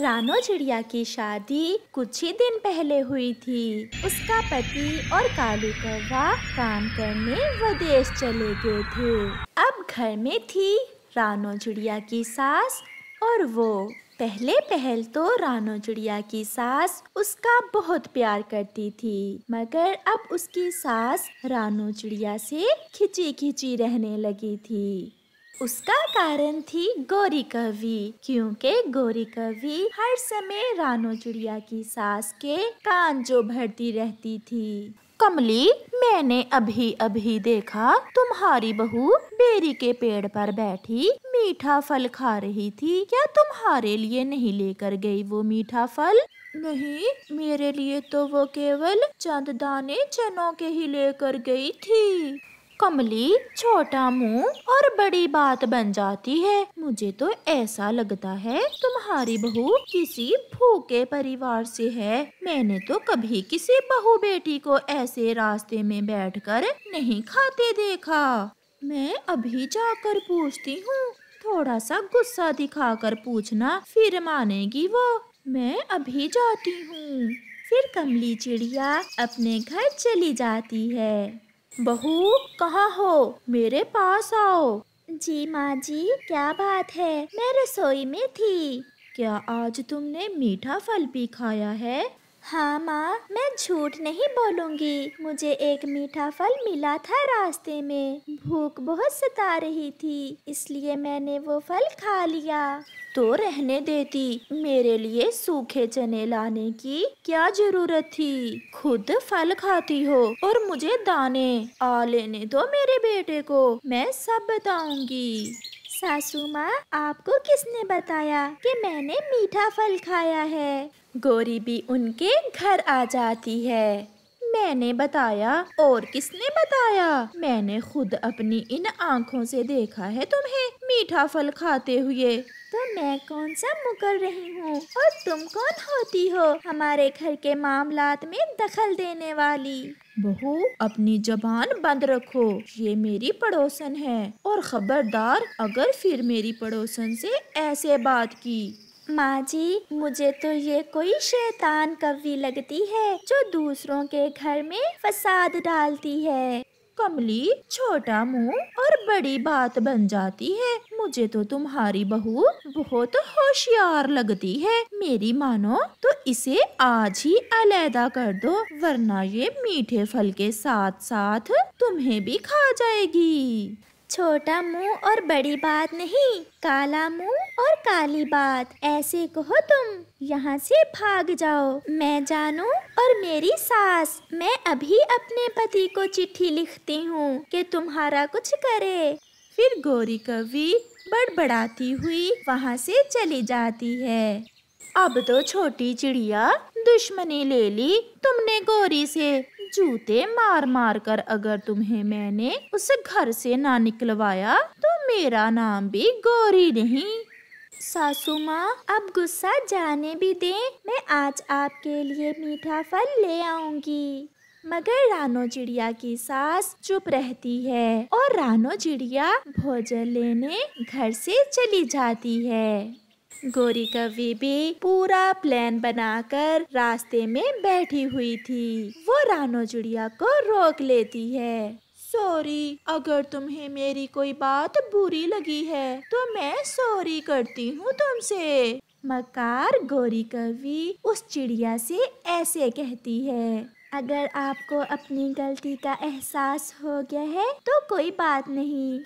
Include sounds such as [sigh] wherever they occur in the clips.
रानो चिड़िया की शादी कुछ ही दिन पहले हुई थी उसका पति और कालू कौवा काम करने विदेश चले गए थे अब घर में थी रानो चिड़िया की सास और वो पहले पहल तो रानो चिड़िया की सास उसका बहुत प्यार करती थी मगर अब उसकी सास रानो चिड़िया से खिंची खिंची रहने लगी थी उसका कारण थी गौरी कवि क्योंकि गौरी कवि हर समय रानो चिड़िया की सास के कान जो भरती रहती थी कमली मैंने अभी अभी देखा तुम्हारी बहू बेरी के पेड़ पर बैठी मीठा फल खा रही थी क्या तुम्हारे लिए नहीं लेकर गई वो मीठा फल नहीं मेरे लिए तो वो केवल चंद दाने चनों के ही लेकर गई थी कमली छोटा मुंह और बड़ी बात बन जाती है मुझे तो ऐसा लगता है तुम्हारी बहू किसी भूखे परिवार से है मैंने तो कभी किसी बहू बेटी को ऐसे रास्ते में बैठकर नहीं खाते देखा मैं अभी जाकर पूछती हूँ थोड़ा सा गुस्सा दिखाकर पूछना फिर मानेगी वो मैं अभी जाती हूँ फिर कमली चिड़िया अपने घर चली जाती है बहू कहा हो मेरे पास आओ जी माँ जी क्या बात है मैं रसोई में थी क्या आज तुमने मीठा फल भी खाया है हाँ माँ मैं झूठ नहीं बोलूँगी मुझे एक मीठा फल मिला था रास्ते में भूख बहुत सता रही थी इसलिए मैंने वो फल खा लिया तो रहने देती मेरे लिए सूखे चने लाने की क्या जरूरत थी खुद फल खाती हो और मुझे दाने आ लेने दो मेरे बेटे को मैं सब बताऊंगी सासू माँ आपको किसने बताया कि मैंने मीठा फल खाया है गोरी भी उनके घर आ जाती है मैंने बताया और किसने बताया मैंने खुद अपनी इन आँखों से देखा है तुम्हें मीठा फल खाते हुए तो मैं कौन सा मुकर रही हूँ और तुम कौन होती हो हमारे घर के मामलात में दखल देने वाली बहू अपनी जबान बंद रखो ये मेरी पड़ोसन है और खबरदार अगर फिर मेरी पड़ोसन से ऐसे बात की माँ जी मुझे तो ये कोई शैतान कवि लगती है जो दूसरों के घर में फसाद डालती है कमली छोटा मुंह और बड़ी बात बन जाती है मुझे तो तुम्हारी बहू बहुत होशियार लगती है मेरी मानो तो इसे आज ही अलहदा कर दो वरना ये मीठे फल के साथ साथ तुम्हें भी खा जाएगी छोटा मुंह और बड़ी बात नहीं काला मुंह और काली बात ऐसे कहो तुम यहाँ से भाग जाओ मैं जानू और मेरी सास मैं अभी अपने पति को चिट्ठी लिखती हूँ कि तुम्हारा कुछ करे फिर गोरी कवि बड़बड़ाती हुई वहाँ से चली जाती है अब तो छोटी चिड़िया दुश्मनी ले ली तुमने गोरी से जूते मार मार कर अगर तुम्हें मैंने उस घर से ना निकलवाया तो मेरा नाम भी गोरी नहीं सासू माँ अब गुस्सा जाने भी दे मैं आज आपके लिए मीठा फल ले आऊंगी मगर रानो चिड़िया की सास चुप रहती है और रानो चिड़िया भोजन लेने घर से चली जाती है गोरी कवि भी पूरा प्लान बनाकर रास्ते में बैठी हुई थी वो रानो जुड़िया को रोक लेती है सॉरी अगर तुम्हें मेरी कोई बात बुरी लगी है तो मैं सॉरी करती हूँ तुमसे मकार गौरी कवि उस चिड़िया से ऐसे कहती है अगर आपको अपनी गलती का एहसास हो गया है तो कोई बात नहीं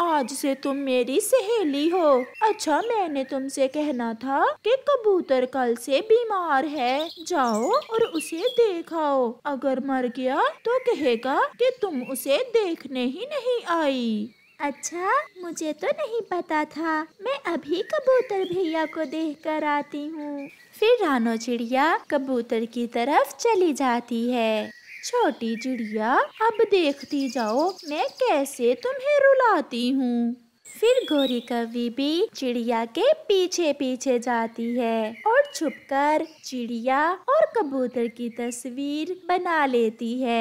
आज से तुम मेरी सहेली हो अच्छा मैंने तुमसे कहना था कि कबूतर कल से बीमार है जाओ और उसे देखाओ अगर मर गया तो कहेगा कि तुम उसे देखने ही नहीं आई अच्छा मुझे तो नहीं पता था मैं अभी कबूतर भैया को देख कर आती हूँ फिर रानो चिड़िया कबूतर की तरफ चली जाती है छोटी चिड़िया अब देखती जाओ मैं कैसे तुम्हें रुलाती हूँ फिर गोरी कवि भी चिड़िया के पीछे पीछे जाती है और छुपकर चिड़िया और कबूतर की तस्वीर बना लेती है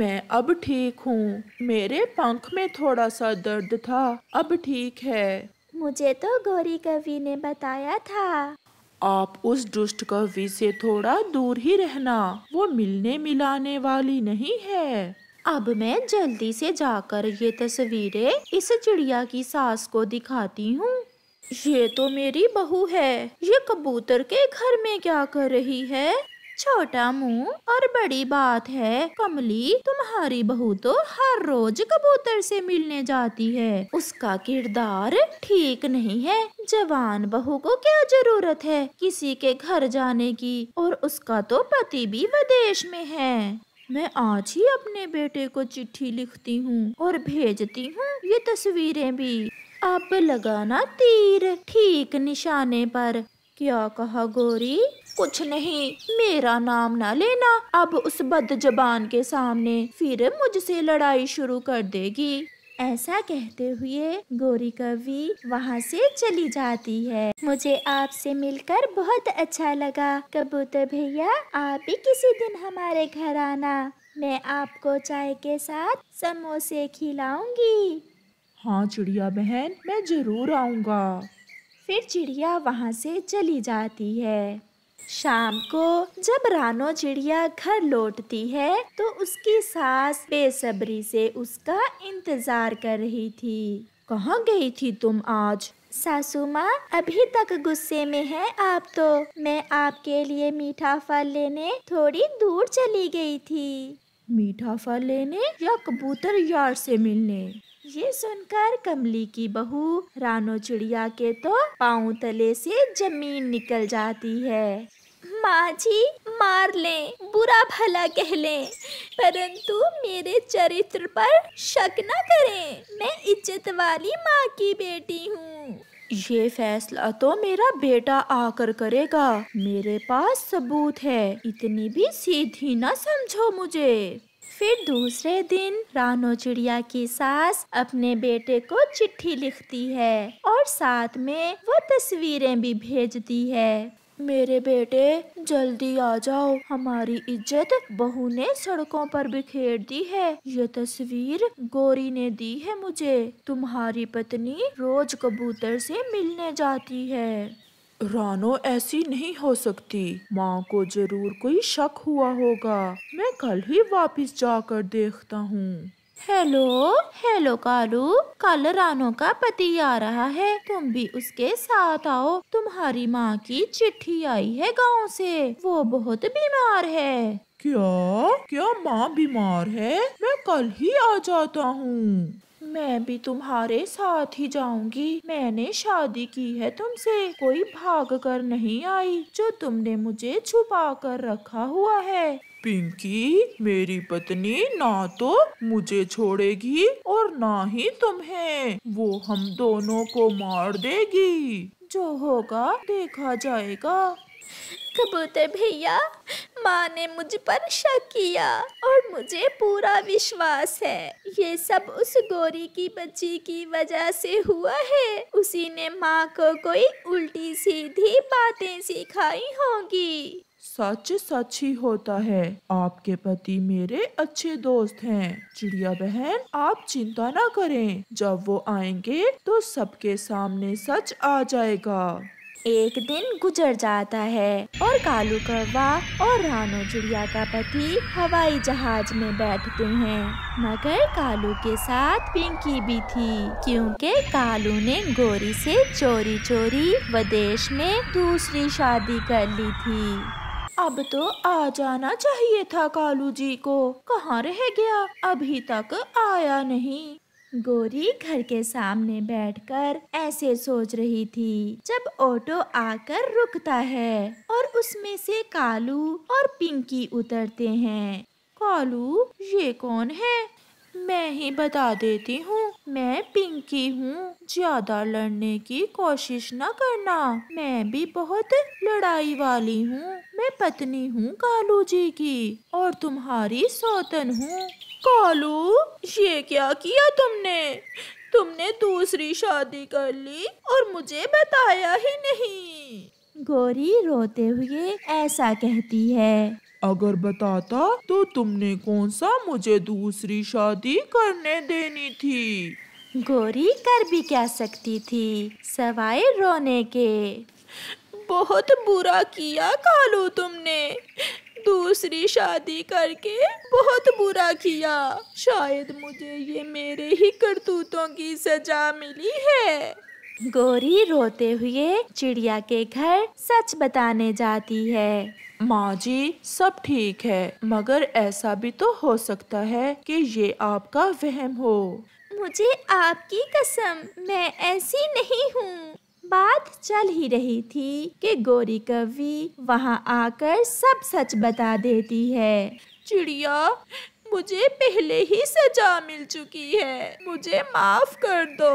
मैं अब ठीक हूँ मेरे पंख में थोड़ा सा दर्द था अब ठीक है मुझे तो गौरी कवि ने बताया था आप उस दुष्ट कवि से थोड़ा दूर ही रहना वो मिलने मिलाने वाली नहीं है अब मैं जल्दी से जाकर ये तस्वीरें इस चिड़िया की सास को दिखाती हूँ ये तो मेरी बहू है ये कबूतर के घर में क्या कर रही है छोटा मुंह और बड़ी बात है कमली तुम्हारी बहू तो हर रोज कबूतर से मिलने जाती है उसका किरदार ठीक नहीं है जवान बहू को क्या जरूरत है किसी के घर जाने की और उसका तो पति भी विदेश में है मैं आज ही अपने बेटे को चिट्ठी लिखती हूँ और भेजती हूँ ये तस्वीरें भी अब लगाना तीर ठीक निशाने पर क्या कहा गोरी कुछ नहीं मेरा नाम ना लेना अब उस बद जबान के सामने फिर मुझसे लड़ाई शुरू कर देगी ऐसा कहते हुए गोरी कवि वहाँ से चली जाती है मुझे आपसे मिलकर बहुत अच्छा लगा कबूतर भैया आप भी किसी दिन हमारे घर आना मैं आपको चाय के साथ समोसे खिलाऊंगी हाँ चिड़िया बहन मैं जरूर आऊँगा फिर चिड़िया वहाँ से चली जाती है शाम को जब रानो चिड़िया घर लौटती है तो उसकी सास बेसब्री से उसका इंतजार कर रही थी कहाँ गई थी तुम आज सासू माँ अभी तक गुस्से में है आप तो मैं आपके लिए मीठा फल लेने थोड़ी दूर चली गई थी मीठा फल लेने या कबूतर यार से मिलने ये सुनकर कमली की बहू रानो चिड़िया के तो पाँव तले से जमीन निकल जाती है माँ जी मार लें बुरा भला कह लें परंतु मेरे चरित्र पर शक न करें मैं इज्जत वाली माँ की बेटी हूँ ये फैसला तो मेरा बेटा आकर करेगा मेरे पास सबूत है इतनी भी सीधी ना समझो मुझे फिर दूसरे दिन रानो चिड़िया की सास अपने बेटे को चिट्ठी लिखती है और साथ में वो तस्वीरें भी भेजती है मेरे बेटे जल्दी आ जाओ हमारी इज्जत बहू ने सड़कों पर बिखेर दी है ये तस्वीर गोरी ने दी है मुझे तुम्हारी पत्नी रोज कबूतर से मिलने जाती है रानो ऐसी नहीं हो सकती माँ को जरूर कोई शक हुआ होगा मैं कल ही वापस जाकर देखता हूँ हेलो हेलो कालू कल रानो का पति आ रहा है तुम भी उसके साथ आओ तुम्हारी माँ की चिट्ठी आई है गांव से वो बहुत बीमार है क्या क्या माँ बीमार है मैं कल ही आ जाता हूँ मैं भी तुम्हारे साथ ही जाऊंगी मैंने शादी की है तुमसे कोई भाग कर नहीं आई जो तुमने मुझे छुपा कर रखा हुआ है पिंकी मेरी पत्नी ना तो मुझे छोड़ेगी और ना ही तुम्हें वो हम दोनों को मार देगी जो होगा देखा जाएगा कबूतर भैया माँ ने मुझ पर शक किया और मुझे पूरा विश्वास है ये सब उस गोरी की बच्ची की वजह से हुआ है उसी ने माँ को कोई उल्टी सीधी बातें सिखाई होगी सच सच ही होता है आपके पति मेरे अच्छे दोस्त हैं चिड़िया बहन आप चिंता ना करें जब वो आएंगे तो सबके सामने सच आ जाएगा एक दिन गुजर जाता है और कालू कौवा और रानो चिड़िया का पति हवाई जहाज में बैठते हैं मगर कालू के साथ पिंकी भी थी क्योंकि कालू ने गोरी से चोरी चोरी विदेश में दूसरी शादी कर ली थी अब तो आ जाना चाहिए था कालू जी को कहाँ रह गया अभी तक आया नहीं गोरी घर के सामने बैठकर ऐसे सोच रही थी जब ऑटो आकर रुकता है और उसमें से कालू और पिंकी उतरते हैं कालू ये कौन है मैं ही बता देती हूँ मैं पिंकी हूँ ज्यादा लड़ने की कोशिश ना करना मैं भी बहुत लड़ाई वाली हूँ मैं पत्नी हूँ कालू जी की और तुम्हारी सौतन हूँ कालू ये क्या किया तुमने तुमने दूसरी शादी कर ली और मुझे बताया ही नहीं गोरी रोते हुए ऐसा कहती है अगर बताता तो तुमने कौन सा मुझे दूसरी शादी करने देनी थी गोरी कर भी क्या सकती थी सवाए रोने के बहुत बुरा किया कालू तुमने दूसरी शादी करके बहुत बुरा किया शायद मुझे ये मेरे ही करतूतों की सजा मिली है गोरी रोते हुए चिड़िया के घर सच बताने जाती है माँ जी सब ठीक है मगर ऐसा भी तो हो सकता है कि ये आपका वहम हो मुझे आपकी कसम मैं ऐसी नहीं हूँ बात चल ही रही थी कि गोरी कवि वहाँ आकर सब सच बता देती है चिड़िया मुझे पहले ही सजा मिल चुकी है मुझे माफ कर दो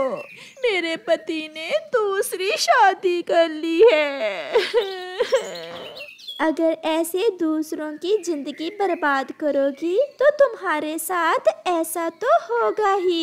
मेरे पति ने दूसरी शादी कर ली है [laughs] अगर ऐसे दूसरों की ज़िंदगी बर्बाद करोगी तो तुम्हारे साथ ऐसा तो होगा ही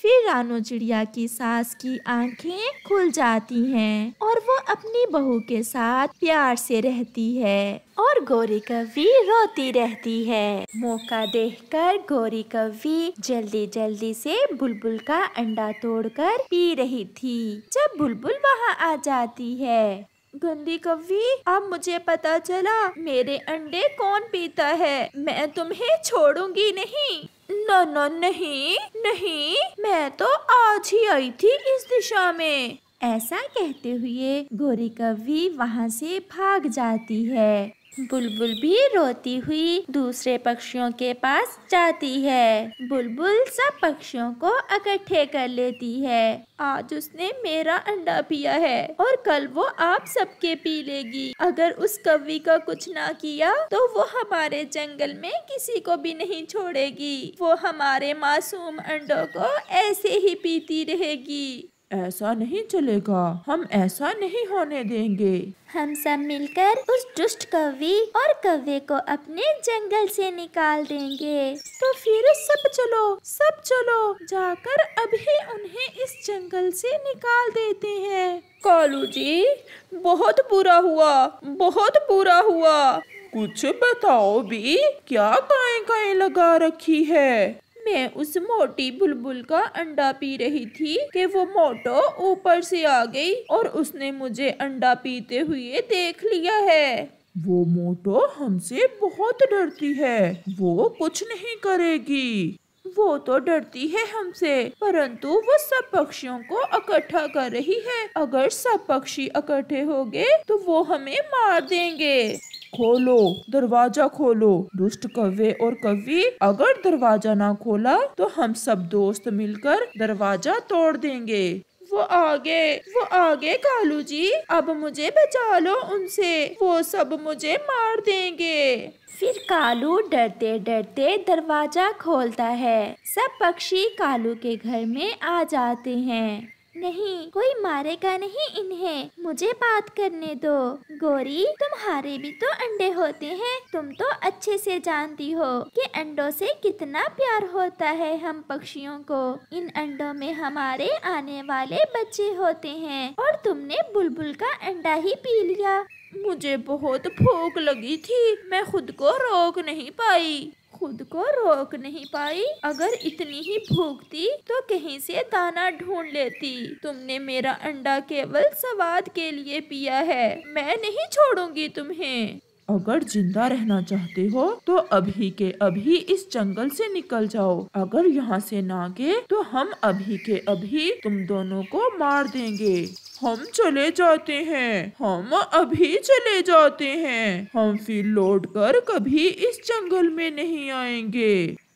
फिर रानो चिड़िया की सास की आंखें खुल जाती हैं और वो अपनी बहू के साथ प्यार से रहती है और गौरी कवि रोती रहती है मौका देखकर गौरी कवि जल्दी जल्दी से बुलबुल का अंडा तोड़कर पी रही थी जब बुलबुल वहाँ आ जाती है गंदी कव्वी अब मुझे पता चला मेरे अंडे कौन पीता है मैं तुम्हें छोड़ूंगी नहीं न न नहीं नहीं मैं तो आज ही आई थी इस दिशा में ऐसा कहते हुए गोरी कवि वहाँ से भाग जाती है बुलबुल भी रोती हुई दूसरे पक्षियों के पास जाती है बुलबुल सब पक्षियों को इकट्ठे कर लेती है आज उसने मेरा अंडा पिया है और कल वो आप सबके पी लेगी अगर उस कव्वी का कुछ ना किया तो वो हमारे जंगल में किसी को भी नहीं छोड़ेगी वो हमारे मासूम अंडों को ऐसे ही पीती रहेगी ऐसा नहीं चलेगा हम ऐसा नहीं होने देंगे हम सब मिलकर उस दुष्ट कवि और कव्य को अपने जंगल से निकाल देंगे तो फिर सब चलो सब चलो जाकर अभी उन्हें इस जंगल से निकाल देते हैं कालू जी बहुत बुरा हुआ बहुत बुरा हुआ कुछ बताओ भी क्या काय काय लगा रखी है मैं उस मोटी बुलबुल का अंडा पी रही थी कि वो मोटो ऊपर से आ गई और उसने मुझे अंडा पीते हुए देख लिया है वो मोटो हमसे बहुत डरती है वो कुछ नहीं करेगी वो तो डरती है हमसे परंतु वो सब पक्षियों को इकट्ठा कर रही है अगर सब पक्षी इकट्ठे हो गए तो वो हमें मार देंगे खोलो दरवाजा खोलो दुष्ट कव्य और कवि अगर दरवाजा ना खोला तो हम सब दोस्त मिलकर दरवाजा तोड़ देंगे वो आगे वो आगे कालू जी अब मुझे बचा लो उनसे वो सब मुझे मार देंगे फिर कालू डरते डरते दरवाजा खोलता है सब पक्षी कालू के घर में आ जाते हैं नहीं कोई मारेगा नहीं इन्हें मुझे बात करने दो गोरी तुम्हारे भी तो अंडे होते हैं तुम तो अच्छे से जानती हो कि अंडों से कितना प्यार होता है हम पक्षियों को इन अंडों में हमारे आने वाले बच्चे होते हैं और तुमने बुलबुल का अंडा ही पी लिया मुझे बहुत भूख लगी थी मैं खुद को रोक नहीं पाई खुद को रोक नहीं पाई अगर इतनी ही भूखती तो कहीं से दाना ढूंढ लेती तुमने मेरा अंडा केवल स्वाद के लिए पिया है मैं नहीं छोड़ूंगी तुम्हें अगर जिंदा रहना चाहते हो तो अभी के अभी इस जंगल से निकल जाओ अगर यहाँ से ना गए तो हम अभी के अभी तुम दोनों को मार देंगे हम चले जाते हैं हम अभी चले जाते हैं हम फिर लौट कर कभी इस जंगल में नहीं आएंगे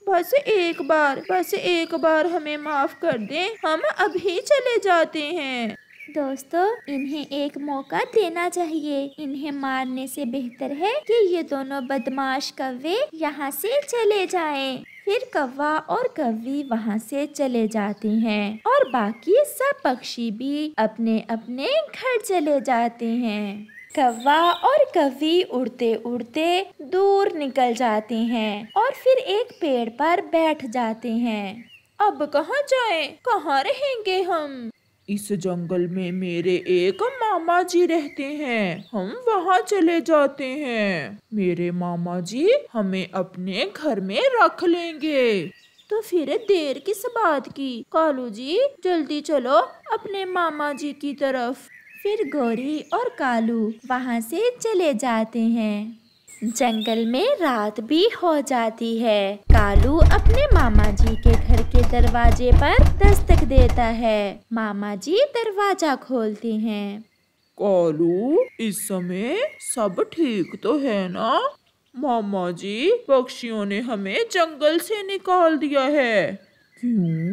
बस एक बार बस एक बार हमें माफ कर दें हम अभी चले जाते हैं दोस्तों इन्हें एक मौका देना चाहिए इन्हें मारने से बेहतर है कि ये दोनों बदमाश कवे यहाँ से चले जाएं। फिर कौवा और कवि वहाँ से चले जाते हैं और बाकी सब पक्षी भी अपने अपने घर चले जाते हैं कौवा और कवि उड़ते उड़ते दूर निकल जाते हैं और फिर एक पेड़ पर बैठ जाते हैं अब कहाँ जाए कहाँ रहेंगे हम इस जंगल में मेरे एक मामा जी रहते हैं हम वहाँ चले जाते हैं मेरे मामा जी हमें अपने घर में रख लेंगे तो फिर देर किस बात की कालू जी जल्दी चलो अपने मामा जी की तरफ फिर गौरी और कालू वहाँ से चले जाते हैं जंगल में रात भी हो जाती है कालू अपने मामा जी के घर दरवाजे पर दस्तक देता है मामा जी दरवाजा खोलते हैं कालू इस समय सब ठीक तो है ना मामा जी पक्षियों ने हमें जंगल से निकाल दिया है क्यों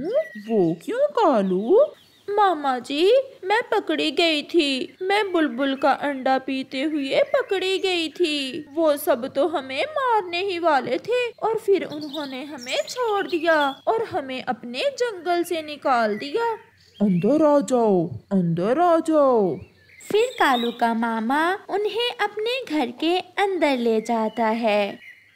वो क्यों कालू मामा जी मैं पकड़ी गई थी मैं बुलबुल का अंडा पीते हुए पकड़ी गई थी वो सब तो हमें मारने ही वाले थे और फिर उन्होंने हमें छोड़ दिया और हमें अपने जंगल से निकाल दिया अंदर आ जाओ अंदर आ जाओ फिर कालू का मामा उन्हें अपने घर के अंदर ले जाता है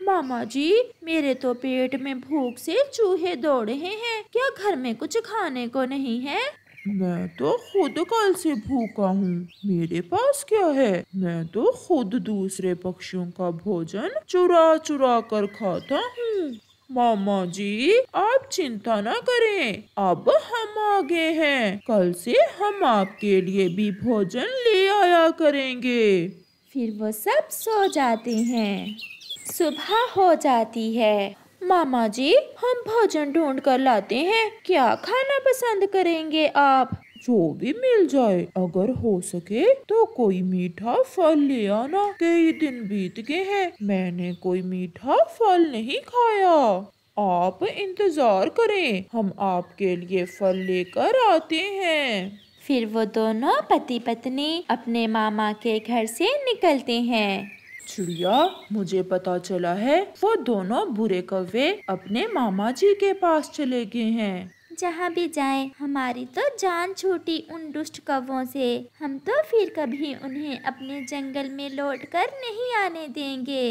मामा जी मेरे तो पेट में भूख से चूहे दौड़ रहे हैं क्या घर में कुछ खाने को नहीं है मैं तो खुद कल से भूखा हूँ मेरे पास क्या है मैं तो खुद दूसरे पक्षियों का भोजन चुरा चुरा कर खाता हूँ मामा जी आप चिंता ना करें अब हम आगे हैं कल से हम आपके लिए भी भोजन ले आया करेंगे फिर वो सब सो जाते हैं सुबह हो जाती है मामा जी हम भोजन ढूंढ कर लाते हैं क्या खाना पसंद करेंगे आप जो भी मिल जाए अगर हो सके तो कोई मीठा फल ले आना कई दिन बीत गए हैं मैंने कोई मीठा फल नहीं खाया आप इंतजार करें हम आपके लिए फल लेकर आते हैं फिर वो दोनों पति पत्नी अपने मामा के घर से निकलते हैं चिड़िया मुझे पता चला है वो दोनों बुरे कौवे अपने मामा जी के पास चले गए हैं जहाँ भी जाए हमारी तो जान छूटी उन दुष्ट कवों से हम तो फिर कभी उन्हें अपने जंगल में लौट कर नहीं आने देंगे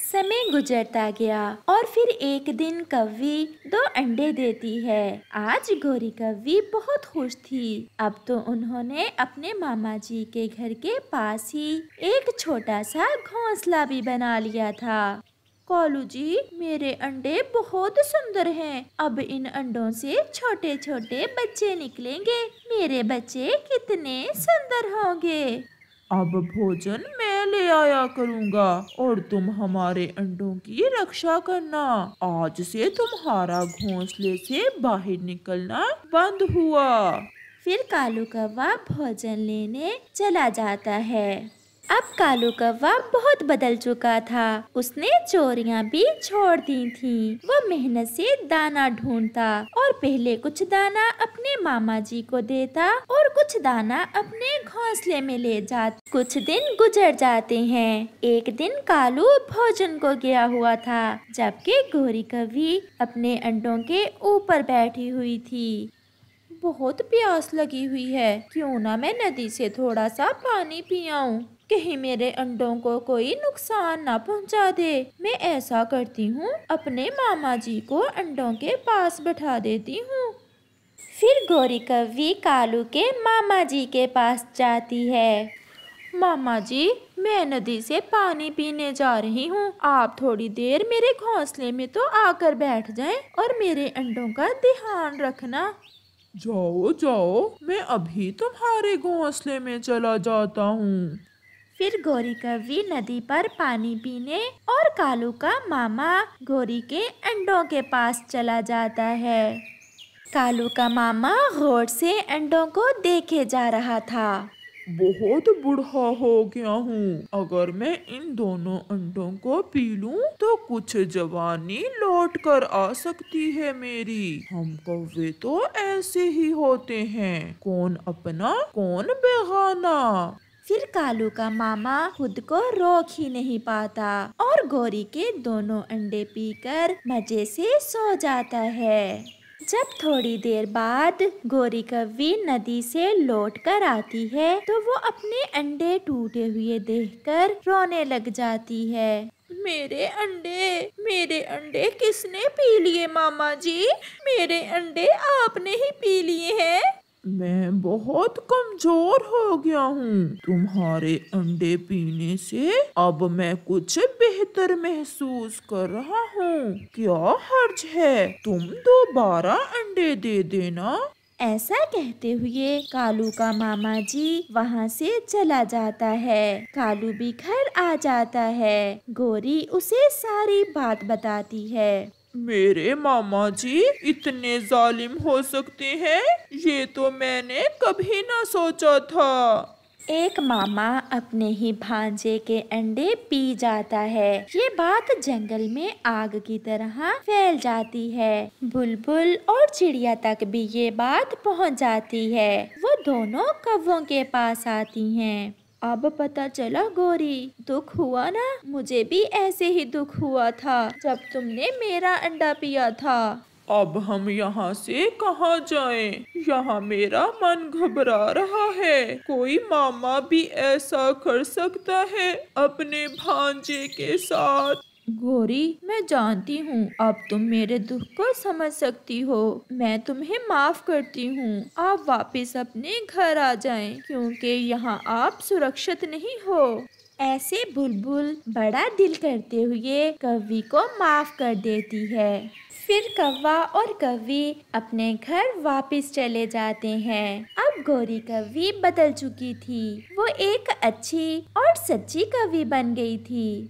समय गुजरता गया और फिर एक दिन कव्वी दो अंडे देती है आज गोरी कव्वी बहुत खुश थी अब तो उन्होंने अपने मामा जी के घर के पास ही एक छोटा सा घोंसला भी बना लिया था कॉलू जी मेरे अंडे बहुत सुंदर हैं। अब इन अंडों से छोटे छोटे बच्चे निकलेंगे मेरे बच्चे कितने सुंदर होंगे अब भोजन मैं ले आया करूँगा और तुम हमारे अंडों की रक्षा करना आज से तुम्हारा घोंसले से बाहर निकलना बंद हुआ फिर कालू कौवा भोजन लेने चला जाता है अब कालू कौवा बहुत बदल चुका था उसने चोरियाँ भी छोड़ दी थी वह मेहनत से दाना ढूंढता और पहले कुछ दाना अपने मामा जी को देता और कुछ दाना अपने घोंसले में ले जाता कुछ दिन गुजर जाते हैं एक दिन कालू भोजन को गया हुआ था जबकि गोरी कवि अपने अंडों के ऊपर बैठी हुई थी बहुत प्यास लगी हुई है क्यों ना मैं नदी से थोड़ा सा पानी पियाऊँ कहीं मेरे अंडों को कोई नुकसान ना पहुंचा दे मैं ऐसा करती हूँ अपने मामा जी को अंडों के पास बैठा देती हूँ फिर गौरी कवि कालू के मामा जी के पास जाती है मामा जी मैं नदी से पानी पीने जा रही हूँ आप थोड़ी देर मेरे घोंसले में तो आकर बैठ जाएं और मेरे अंडों का ध्यान रखना जाओ जाओ मैं अभी तुम्हारे घोंसले में चला जाता हूँ फिर गौरी कवि नदी पर पानी पीने और कालू का मामा गौरी के अंडों के पास चला जाता है कालू का मामा गौर से अंडों को देखे जा रहा था बहुत बुढ़ा हो गया हूँ अगर मैं इन दोनों अंडों को पी लूँ तो कुछ जवानी लौट कर आ सकती है मेरी हम कौवे तो ऐसे ही होते हैं कौन अपना कौन बेगाना फिर कालू का मामा खुद को रोक ही नहीं पाता और गौरी के दोनों अंडे पीकर मजे से सो जाता है जब थोड़ी देर बाद गौरी कवि नदी से लौट कर आती है तो वो अपने अंडे टूटे हुए देखकर रोने लग जाती है मेरे अंडे मेरे अंडे किसने पी लिए मामा जी मेरे अंडे आपने ही पी लिए हैं मैं बहुत कमजोर हो गया हूँ तुम्हारे अंडे पीने से अब मैं कुछ बेहतर महसूस कर रहा हूँ क्या हर्ज है तुम दोबारा अंडे दे देना ऐसा कहते हुए कालू का मामा जी वहाँ से चला जाता है कालू भी घर आ जाता है गोरी उसे सारी बात बताती है मेरे मामा जी इतने जालिम हो सकते हैं ये तो मैंने कभी ना सोचा था एक मामा अपने ही भांजे के अंडे पी जाता है ये बात जंगल में आग की तरह फैल जाती है बुलबुल बुल और चिड़िया तक भी ये बात पहुंच जाती है वो दोनों कव्वों के पास आती हैं। अब पता चला गौरी दुख हुआ ना मुझे भी ऐसे ही दुख हुआ था जब तुमने मेरा अंडा पिया था अब हम यहाँ से कहाँ जाएं? यहाँ मेरा मन घबरा रहा है कोई मामा भी ऐसा कर सकता है अपने भांजे के साथ गौरी मैं जानती हूँ अब तुम मेरे दुख को समझ सकती हो मैं तुम्हें माफ करती हूँ आप वापस अपने घर आ जाएं क्योंकि यहाँ आप सुरक्षित नहीं हो ऐसे बुलबुल बड़ा दिल करते हुए कवि को माफ कर देती है फिर कव्वा और कवि अपने घर वापस चले जाते हैं अब गौरी कवि बदल चुकी थी वो एक अच्छी और सच्ची कवि बन गई थी